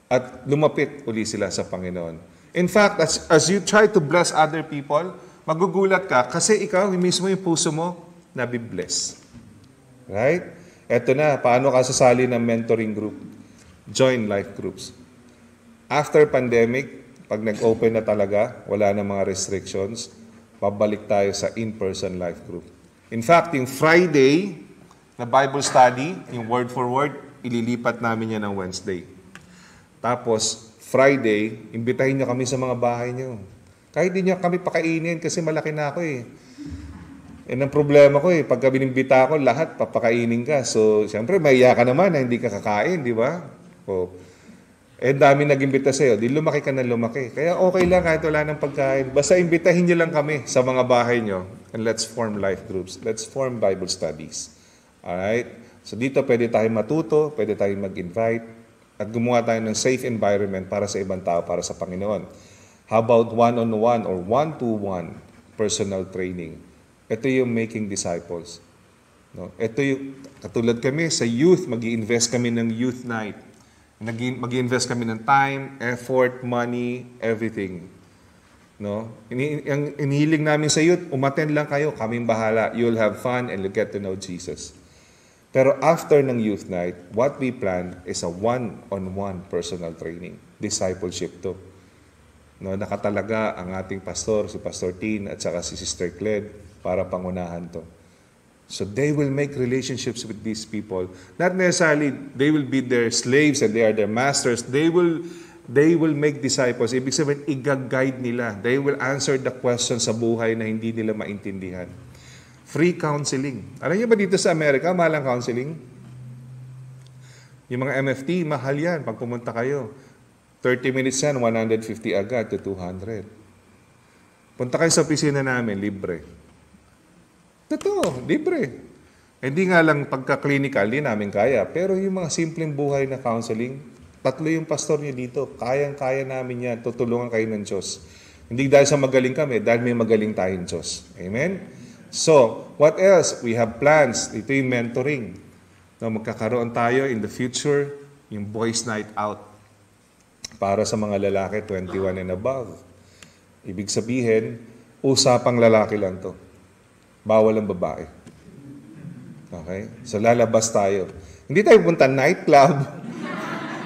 At lumapit uli sila sa Panginoon. In fact, as, as you try to bless other people, magugulat ka kasi ikaw mismo yung puso mo na bless. Right? Eto na, paano ka sasali ng mentoring group? Join life groups. After pandemic, pag nag-open na talaga, wala na mga restrictions, pabalik tayo sa in-person life group. In fact, yung Friday na Bible study, yung word for word, ililipat namin yan ng Wednesday. Tapos, Friday, imbitahin nyo kami sa mga bahay niyo. Kahit di nyo kami pakainin kasi malaki na ako eh. Yan ang problema ko eh. Pagka binimbita ako, lahat papakainin ka. So, siyempre, maiya ka naman na hindi ka kakain, di ba? O, eh, dami nag-imbita sa'yo. Di lumaki ka na lumaki. Kaya okay lang kahit wala ng pagkain. Basta imbitahin niyo lang kami sa mga bahay niyo. And let's form life groups. Let's form Bible studies. All right? So dito pwede tayong matuto, pwede tayong mag-invite, at gumawa tayo ng safe environment para sa ibang tao, para sa Panginoon. How about one-on-one or one-to-one personal training? Ito yung making disciples. No? Ito yung, katulad kami sa youth, mag invest kami ng youth night. mag invest kami ng time, effort, money, everything. No? Ini, ang inihiling namin sa youth, umaten lang kayo, kaming bahala. You'll have fun and you'll get to know Jesus. Pero after ng youth night, what we plan is a one-on-one personal training, discipleship to. No, nakatalaga ang ating pastor, si Pastor Tin at saka si Sister Cled para pangunahan to. So they will make relationships with these people. Not necessarily they will be their slaves and they are their masters. They will they will make disciples. Ibig sabihin, igag-guide nila. They will answer the questions sa buhay na hindi nila maintindihan. Free counseling. Alam niyo ba dito sa Amerika, mahal ang counseling? Yung mga MFT, mahal yan pag pumunta kayo. 30 minutes yan, 150 agad to 200. Punta kayo sa opisina namin, libre. Totoo, libre. Hindi nga lang pagka-clinical, di namin kaya. Pero yung mga simpleng buhay na counseling, tatlo yung pastor niyo dito. Kayang-kaya namin yan. Tutulungan kayo ng Diyos. Hindi dahil sa magaling kami, dahil may magaling tayong Diyos. Amen? So, what else? We have plans. Ito yung mentoring. No, magkakaroon tayo in the future, yung boys night out. Para sa mga lalaki, 21 and above. Ibig sabihin, usapang lalaki lang to. Bawal ang babae. Okay? So lalabas tayo. Hindi tayo punta nightclub.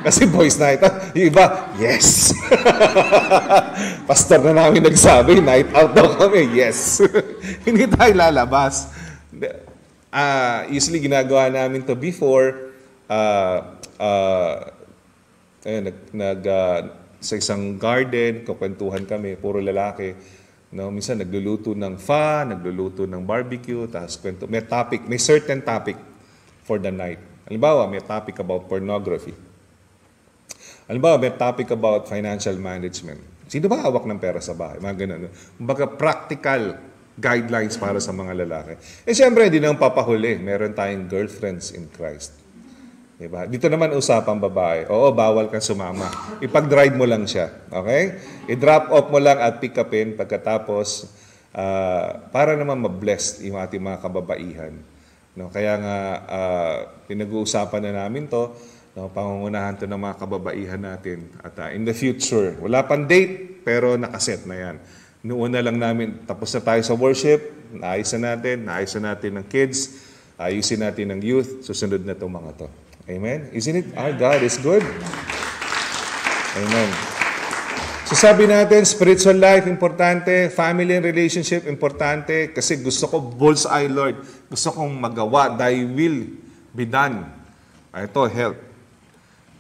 Kasi boys night out. Yung iba, yes. Pastor na namin nagsabi, night out daw kami, yes. Hindi tayo lalabas. Uh, usually, ginagawa namin to before. Uh, uh, eh, nag, nag, uh, sa isang garden, kakwentuhan kami, puro lalaki. No, minsan nagluluto ng fa, nagluluto ng barbecue, tapos kwento. May topic, may certain topic for the night. Halimbawa, may topic about pornography. Ano may topic about financial management. Sino ba hawak ng pera sa bahay? Mga ganun. Mga practical guidelines para sa mga lalaki. Eh, siyempre, hindi nang papahuli. Meron tayong girlfriends in Christ. Diba? Dito naman usapan babae. Oo, bawal kang sumama. Ipag-drive mo lang siya. Okay? I-drop off mo lang at pick upin pagkatapos uh, para naman mabless yung ating mga kababaihan. No? Kaya nga, uh, pinag-uusapan na namin to No, pangungunahan to ng mga kababaihan natin. At uh, in the future, wala pang date, pero nakaset na yan. Noona lang namin, tapos na tayo sa worship, naayos na natin, naayos na natin ng kids, ayusin natin ng youth, susunod na itong mga to. Amen? Isn't it? Our ah, God is good. Amen. So sabi natin, spiritual life, importante. Family and relationship, importante. Kasi gusto ko bullseye, Lord. Gusto kong magawa. Thy will be done. Ah, ito, health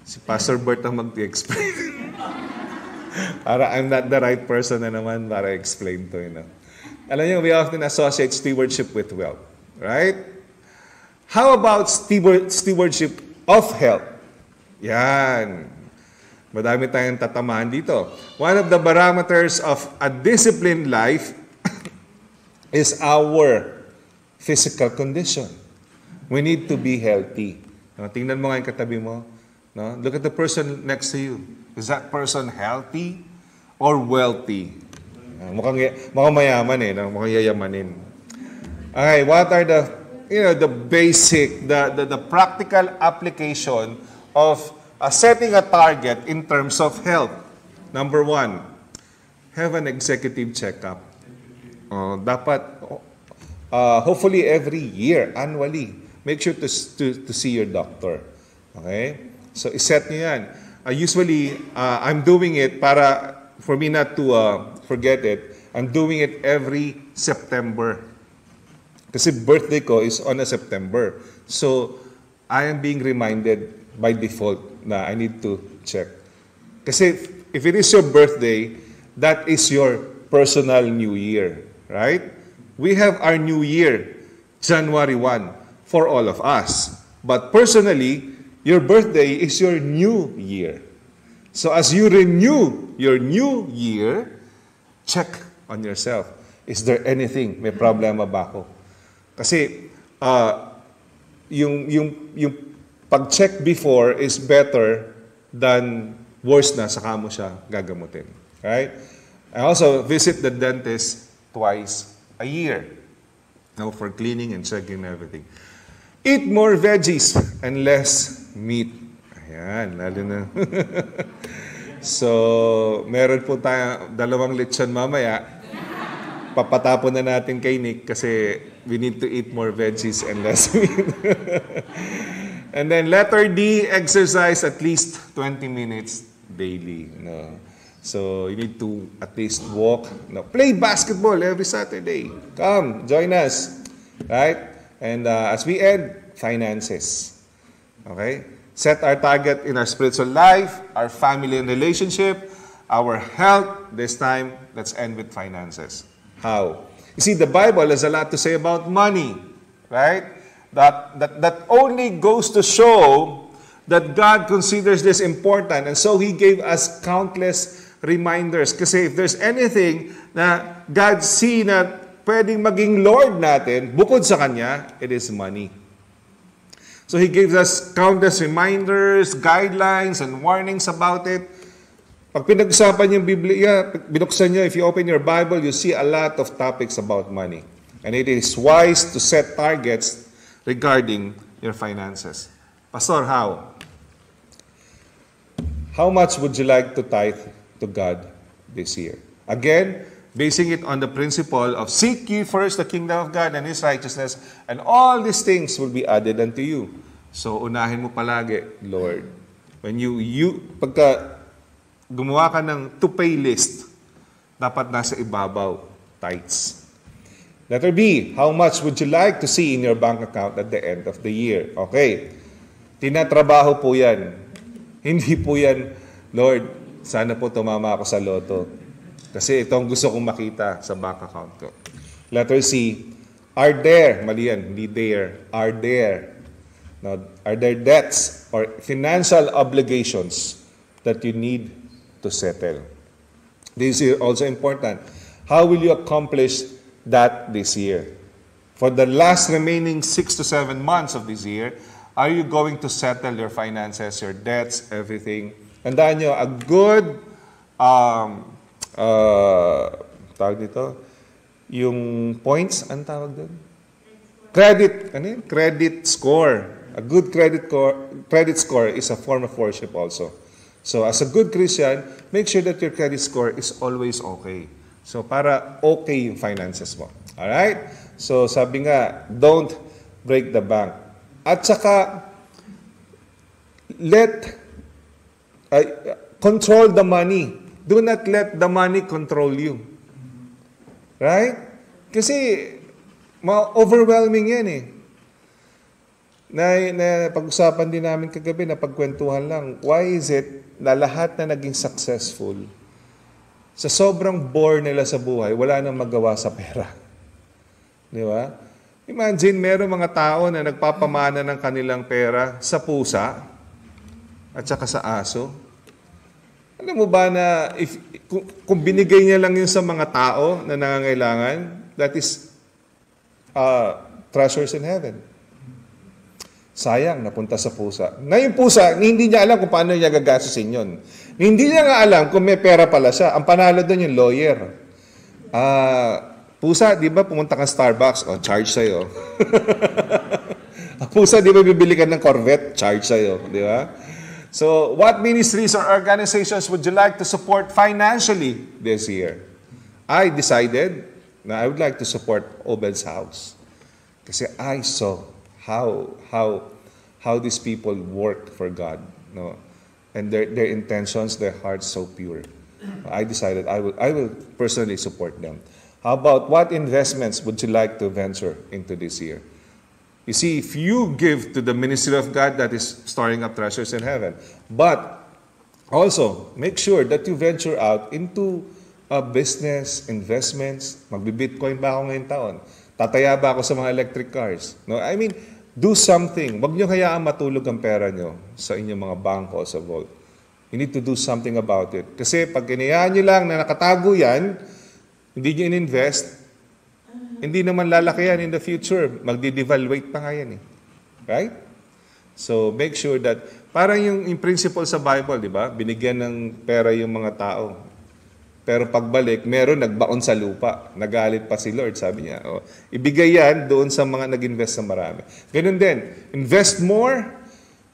si Pastor Bert ang mag-explain. para I'm not the right person na naman para explain to, you know. Alam niyo, we often associate stewardship with wealth, right? How about steward, stewardship of health? Yan. Madami tayong tatamaan dito. One of the barometers of a disciplined life is our physical condition. We need to be healthy. Ano, tingnan mo nga yung katabi mo, No? Look at the person next to you. Is that person healthy or wealthy? Uh, mukhang, mukhang mayaman eh, no? mukhang yayamanin. Okay, what are the you know the basic the, the the practical application of uh, setting a target in terms of health? Number one, have an executive checkup. Uh, dapat uh, hopefully every year, annually, make sure to, to, to see your doctor. Okay? So, iset nyo yan. Uh, usually, uh, I'm doing it para, for me not to uh, forget it, I'm doing it every September. Kasi birthday ko is on a September. So, I am being reminded by default na I need to check. Kasi if it is your birthday, that is your personal new year, right? We have our new year, January 1, for all of us. But personally, Your birthday is your new year. So as you renew your new year, check on yourself. Is there anything? May problema ba ako? Kasi uh, yung, yung, yung pag-check before is better than worse na saka mo siya gagamutin. Right? I also visit the dentist twice a year you know, for cleaning and checking everything. Eat more veggies and less meat. Ayan, lalo na. so, meron po tayo dalawang lechon mamaya. Papatapon na natin kay Nick kasi we need to eat more veggies and less meat. and then letter D, exercise at least 20 minutes daily. No? So, you need to at least walk. No? Play basketball every Saturday. Come, join us. Right? And uh, as we end, finances. Okay? Set our target in our spiritual life, our family and relationship, our health. This time, let's end with finances. How? You see, the Bible has a lot to say about money, right? That, that, that only goes to show that God considers this important. And so He gave us countless reminders. Because if there's anything that God sees that pwedeng maging Lord natin, bukod sa Kanya, it is money. So He gives us countless reminders, guidelines, and warnings about it. Pag pinag-usapan yung Biblia, binuksan niya, if you open your Bible, you see a lot of topics about money. And it is wise to set targets regarding your finances. Pastor, how? How much would you like to tithe to God this year? Again, basing it on the principle of seek ye first the kingdom of God and His righteousness, and all these things will be added unto you. So, unahin mo palagi, Lord. When you, you pagka gumawa ka ng to-pay list, dapat nasa ibabaw, tithes. Letter B, how much would you like to see in your bank account at the end of the year? Okay. Tinatrabaho po yan. Hindi po yan, Lord, sana po tumama ako sa loto. Kasi ito ang gusto kong makita sa bank account ko. Letter C, are there, mali yan, hindi there, are there, no, are there debts or financial obligations that you need to settle? This is also important. How will you accomplish that this year? For the last remaining six to seven months of this year, are you going to settle your finances, your debts, everything? Tandaan nyo, a good um, uh, tawag dito, yung points, ang tawag doon? Credit, ano yun? Credit score. A good credit, credit score is a form of worship also. So as a good Christian, make sure that your credit score is always okay. So para okay yung finances mo. All right? So sabi nga, don't break the bank. At saka let uh, control the money Do not let the money control you. Right? Kasi, ma-overwhelming yan eh. Na, na pag-usapan din namin kagabi na pagkwentuhan lang, why is it na lahat na naging successful, sa sobrang bore nila sa buhay, wala nang magawa sa pera. Di ba? Imagine, meron mga tao na nagpapamana ng kanilang pera sa pusa at saka sa aso. Alam mo ba na if, kung, kung binigay niya lang yun sa mga tao na nangangailangan, that is uh, treasures in heaven. Sayang, napunta sa pusa. Ngayon pusa, hindi niya alam kung paano niya gagastusin yun. Hindi niya nga alam kung may pera pala siya. Ang panalo doon yung lawyer. Ah, uh, pusa, di ba pumunta ka Starbucks? O, oh, charge sa'yo. pusa, di ba bibili ka ng Corvette? Charge sa'yo. Di ba? So, what ministries or organizations would you like to support financially this year? I decided na I would like to support Obel's house. Kasi I saw how how how these people worked for God, no? And their their intentions, their hearts so pure. I decided I will I will personally support them. How about what investments would you like to venture into this year? You see, if you give to the ministry of God, that is storing up treasures in heaven. But also, make sure that you venture out into a uh, business, investments. Magbi-Bitcoin ba ako ngayong taon? Tataya ba ako sa mga electric cars? No? I mean, do something. Huwag niyo hayaan matulog ang pera niyo sa inyong mga bangko o sa vault. You need to do something about it. Kasi pag inayaan niyo lang na nakatago yan, hindi nyo in-invest, hindi naman lalaki yan in the future. Magdi-devaluate pa nga yan eh. Right? So, make sure that, parang yung, yung principle sa Bible, di ba? Binigyan ng pera yung mga tao. Pero pagbalik, meron nagbaon sa lupa. Nagalit pa si Lord, sabi niya. O, ibigay yan doon sa mga nag-invest sa marami. Ganun din, invest more,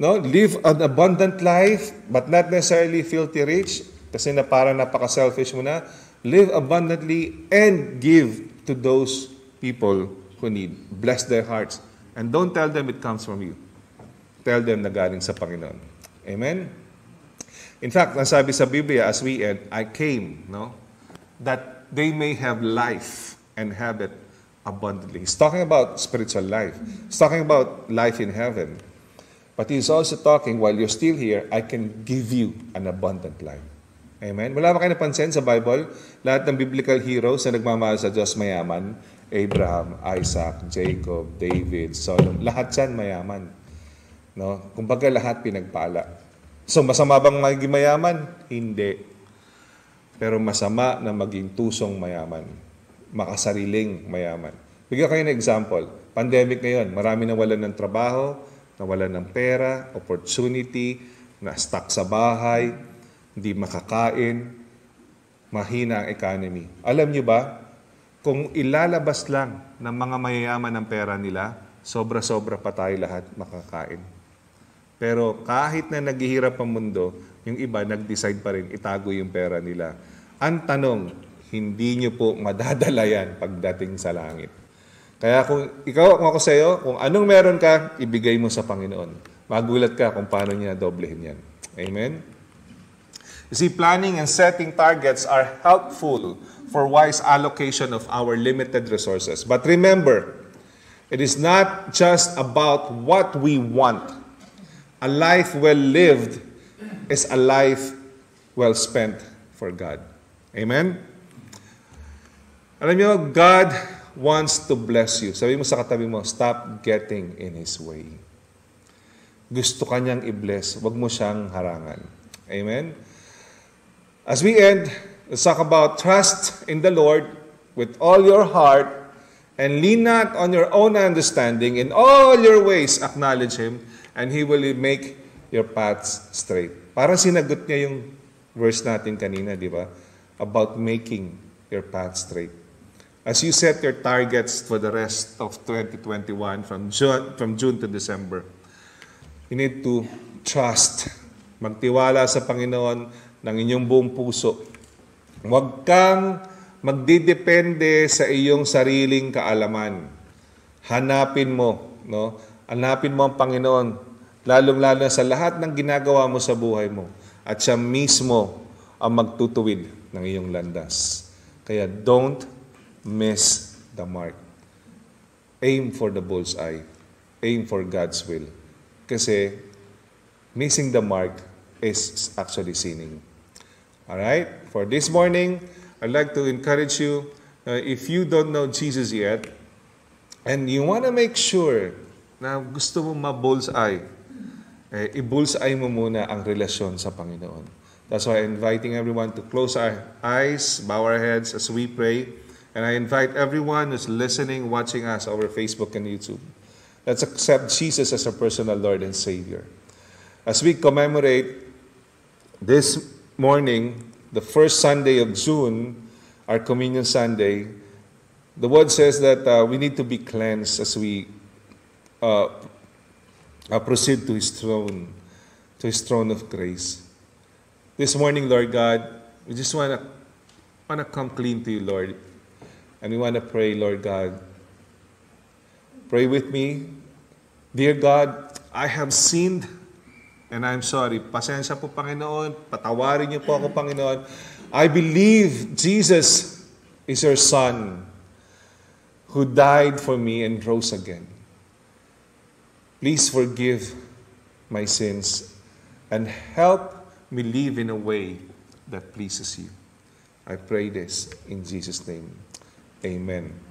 no? live an abundant life, but not necessarily filthy rich, kasi na parang napaka-selfish mo na. Live abundantly and give to those people who need. Bless their hearts. And don't tell them it comes from you. Tell them na galing sa Panginoon. Amen? In fact, nasabi sa Biblia, as we end, I came, no? That they may have life and have it abundantly. He's talking about spiritual life. He's talking about life in heaven. But he's also talking, while you're still here, I can give you an abundant life. Amen? Wala ba kayo napansin sa Bible? Lahat ng biblical heroes na nagmamahal sa Diyos mayaman, Abraham, Isaac, Jacob, David, Solomon. Lahat yan mayaman. No? Kumbaga lahat pinagpala. So masama bang maging mayaman? Hindi. Pero masama na maging tusong mayaman. Makasariling mayaman. Bigyan kayo ng example. Pandemic ngayon, marami na wala ng trabaho, nawalan ng pera, opportunity, na-stuck sa bahay, hindi makakain, mahina ang economy. Alam niyo ba, kung ilalabas lang ng mga mayayaman ng pera nila, sobra-sobra pa tayo lahat makakain. Pero kahit na naghihirap ang mundo, yung iba nag-decide pa rin itago yung pera nila. Ang tanong, hindi nyo po madadala yan pagdating sa langit. Kaya kung ikaw, kung ako sa'yo, kung anong meron ka, ibigay mo sa Panginoon. Magulat ka kung paano niya doblehin yan. Amen? You see, planning and setting targets are helpful for wise allocation of our limited resources. But remember, it is not just about what we want. A life well lived is a life well spent for God. Amen? Alam nyo, God wants to bless you. Sabi mo sa katabi mo, stop getting in His way. Gusto ka niyang i-bless. Huwag mo siyang harangan. Amen? As we end, Let's talk about trust in the Lord with all your heart and lean not on your own understanding. In all your ways, acknowledge Him and He will make your paths straight. Parang sinagot niya yung verse natin kanina, di ba? About making your path straight. As you set your targets for the rest of 2021 from June, from June to December, you need to trust, magtiwala sa Panginoon ng inyong buong puso Huwag kang magdidepende sa iyong sariling kaalaman. Hanapin mo, no? Hanapin mo ang Panginoon, lalong-lalo sa lahat ng ginagawa mo sa buhay mo. At siya mismo ang magtutuwid ng iyong landas. Kaya don't miss the mark. Aim for the bull's eye. Aim for God's will. Kasi missing the mark is actually sinning. All right? For this morning, I'd like to encourage you uh, if you don't know Jesus yet and you want to make sure na gusto mo ma-bullseye, eh, i-bullseye mo muna ang relasyon sa Panginoon. That's why I'm inviting everyone to close our eyes, bow our heads as we pray. And I invite everyone who's listening, watching us over Facebook and YouTube. Let's accept Jesus as a personal Lord and Savior. As we commemorate this morning, the first Sunday of June, our Communion Sunday, the word says that uh, we need to be cleansed as we uh, uh, proceed to His throne, to His throne of grace. This morning, Lord God, we just want to wanna come clean to you, Lord. And we want to pray, Lord God. Pray with me. Dear God, I have sinned And I'm sorry, pasensya po Panginoon, patawarin niyo po ako Panginoon. I believe Jesus is your Son who died for me and rose again. Please forgive my sins and help me live in a way that pleases you. I pray this in Jesus' name. Amen.